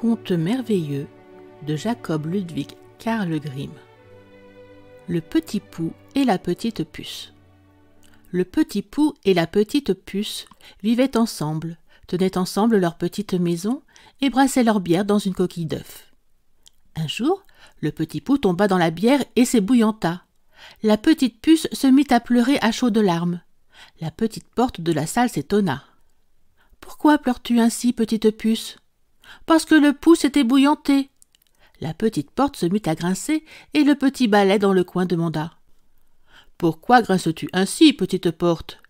Conte merveilleux de Jacob Ludwig Karl Grimm. Le petit pou et la petite puce. Le petit pou et la petite puce vivaient ensemble, tenaient ensemble leur petite maison et brassaient leur bière dans une coquille d'œuf. Un jour, le petit pou tomba dans la bière et s'ébouillanta. La petite puce se mit à pleurer à chaudes larmes. La petite porte de la salle s'étonna. Pourquoi pleures-tu ainsi, petite puce parce que le pouce était bouillanté. La petite porte se mit à grincer, et le petit balai dans le coin demanda. Pourquoi grinces-tu ainsi, petite porte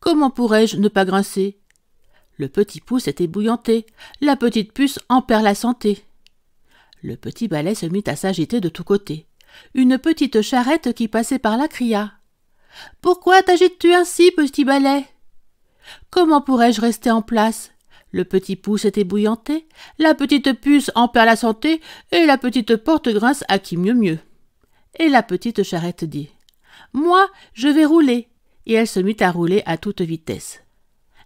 Comment pourrais-je ne pas grincer Le petit pouce était bouillanté, la petite puce en perd la santé. Le petit balai se mit à s'agiter de tous côtés. Une petite charrette qui passait par là cria. Pourquoi t'agites-tu ainsi, petit balai Comment pourrais-je rester en place le petit pouce était bouillanté, la petite puce en perd la santé, et la petite porte grince à qui mieux mieux. Et la petite charrette dit Moi, je vais rouler. Et elle se mit à rouler à toute vitesse.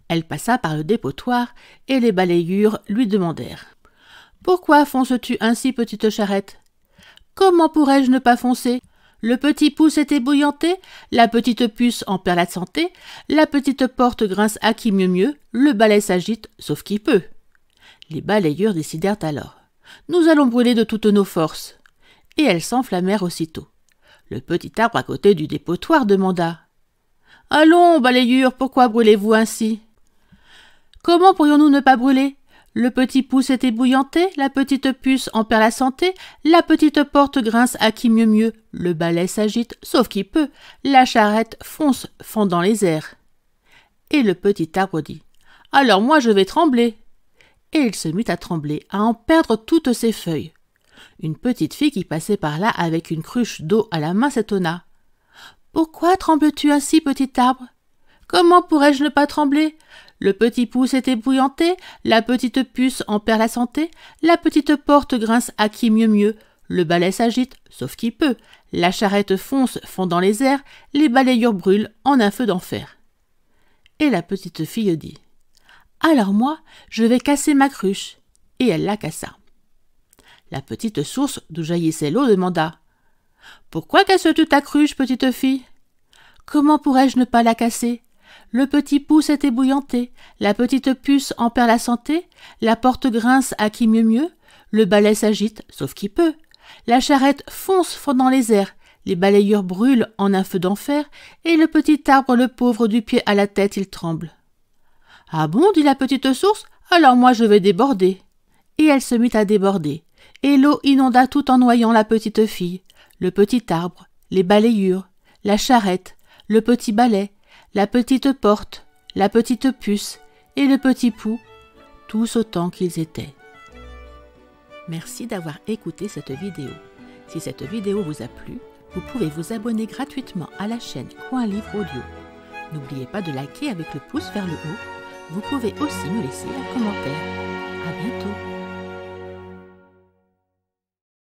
Elle passa par le dépotoir, et les balayures lui demandèrent Pourquoi fonces-tu ainsi, petite charrette Comment pourrais-je ne pas foncer le petit pouce était bouillanté, la petite puce en la santé, la petite porte grince à qui mieux mieux, le balai s'agite, sauf qui peut. Les balayeurs décidèrent alors. Nous allons brûler de toutes nos forces. Et elles s'enflammèrent aussitôt. Le petit arbre à côté du dépotoir demanda. Allons, balayures, pourquoi brûlez-vous ainsi Comment pourrions-nous ne pas brûler le petit pouce est ébouillanté, la petite puce en perd la santé, la petite porte grince à qui mieux mieux, le balai s'agite, sauf qui peut, la charrette fonce, fendant les airs. Et le petit arbre dit Alors moi je vais trembler. Et il se mit à trembler, à en perdre toutes ses feuilles. Une petite fille qui passait par là avec une cruche d'eau à la main s'étonna. Pourquoi trembles-tu ainsi, petit arbre Comment pourrais-je ne pas trembler le petit pouce est ébouillanté, la petite puce en perd la santé, la petite porte grince à qui mieux mieux, le balai s'agite, sauf qui peut, la charrette fonce fondant les airs, les balayures brûlent en un feu d'enfer. Et la petite fille dit Alors moi, je vais casser ma cruche. Et elle la cassa. La petite source d'où jaillissait l'eau demanda Pourquoi casses-tu ta cruche, petite fille Comment pourrais-je ne pas la casser le petit pouce est ébouillanté, la petite puce en perd la santé, la porte grince à qui mieux mieux, le balai s'agite, sauf qui peut. La charrette fonce fondant les airs, les balayures brûlent en un feu d'enfer, et le petit arbre, le pauvre, du pied à la tête, il tremble. Ah bon, dit la petite source, alors moi je vais déborder. Et elle se mit à déborder, et l'eau inonda tout en noyant la petite fille, le petit arbre, les balayures, la charrette, le petit balai, la petite porte, la petite puce et le petit pou, tous autant qu'ils étaient. Merci d'avoir écouté cette vidéo. Si cette vidéo vous a plu, vous pouvez vous abonner gratuitement à la chaîne Coin Livre Audio. N'oubliez pas de liker avec le pouce vers le haut. Vous pouvez aussi me laisser un commentaire. À bientôt